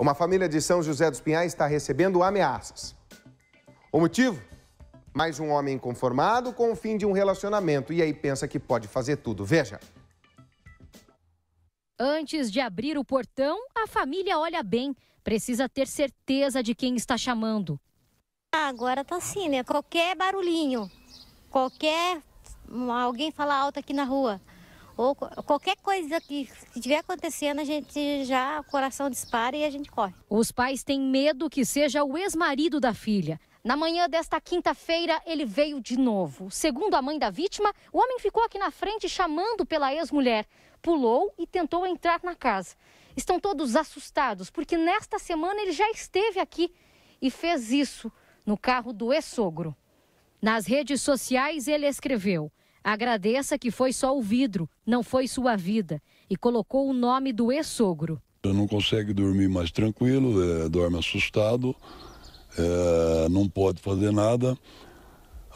Uma família de São José dos Pinhais está recebendo ameaças. O motivo? Mais um homem inconformado com o fim de um relacionamento e aí pensa que pode fazer tudo. Veja. Antes de abrir o portão, a família olha bem. Precisa ter certeza de quem está chamando. Ah, agora tá assim, né? Qualquer barulhinho, qualquer alguém falar alto aqui na rua, ou qualquer coisa que estiver acontecendo, a gente já, o coração dispara e a gente corre. Os pais têm medo que seja o ex-marido da filha. Na manhã desta quinta-feira, ele veio de novo. Segundo a mãe da vítima, o homem ficou aqui na frente chamando pela ex-mulher. Pulou e tentou entrar na casa. Estão todos assustados, porque nesta semana ele já esteve aqui e fez isso no carro do ex-sogro. Nas redes sociais, ele escreveu. Agradeça que foi só o vidro, não foi sua vida, e colocou o nome do ex-sogro. Não consegue dormir mais tranquilo, é, dorme assustado, é, não pode fazer nada.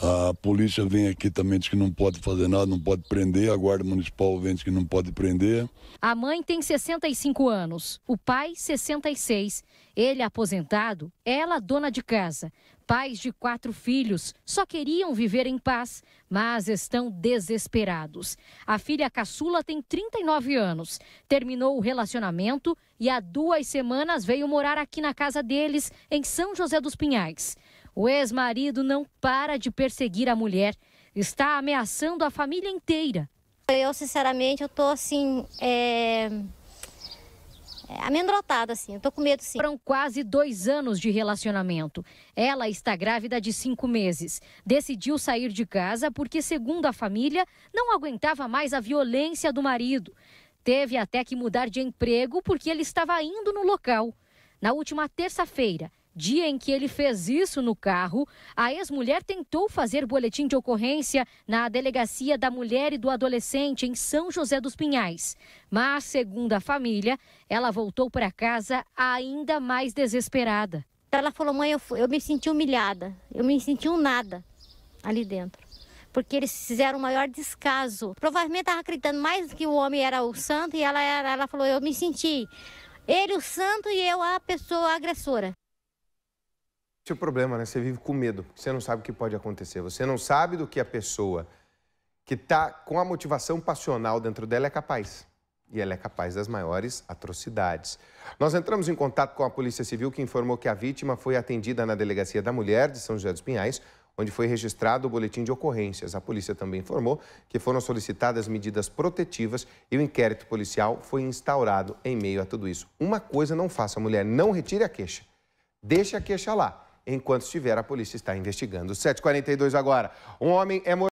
A polícia vem aqui também diz que não pode fazer nada, não pode prender. A guarda municipal vem diz que não pode prender. A mãe tem 65 anos, o pai 66. Ele aposentado, ela dona de casa. Pais de quatro filhos só queriam viver em paz, mas estão desesperados. A filha caçula tem 39 anos, terminou o relacionamento e há duas semanas veio morar aqui na casa deles, em São José dos Pinhais. O ex-marido não para de perseguir a mulher, está ameaçando a família inteira. Eu, sinceramente, eu tô assim. É... é assim, eu tô com medo, sim. Foram quase dois anos de relacionamento. Ela está grávida de cinco meses. Decidiu sair de casa porque, segundo a família, não aguentava mais a violência do marido. Teve até que mudar de emprego porque ele estava indo no local. Na última terça-feira, dia em que ele fez isso no carro, a ex-mulher tentou fazer boletim de ocorrência na delegacia da mulher e do adolescente em São José dos Pinhais. Mas, segundo a família, ela voltou para casa ainda mais desesperada. Ela falou: mãe, eu, eu me senti humilhada, eu me senti um nada ali dentro porque eles fizeram o maior descaso. Provavelmente estava acreditando mais que o homem era o santo e ela, ela falou, eu me senti. Ele o santo e eu a pessoa agressora. Esse é o problema, né? Você vive com medo, você não sabe o que pode acontecer. Você não sabe do que a pessoa que está com a motivação passional dentro dela é capaz. E ela é capaz das maiores atrocidades. Nós entramos em contato com a Polícia Civil, que informou que a vítima foi atendida na Delegacia da Mulher de São José dos Pinhais, onde foi registrado o boletim de ocorrências. A polícia também informou que foram solicitadas medidas protetivas e o inquérito policial foi instaurado em meio a tudo isso. Uma coisa não faça, mulher, não retire a queixa. Deixe a queixa lá enquanto estiver, a polícia está investigando. 7h42 agora. Um homem é morto.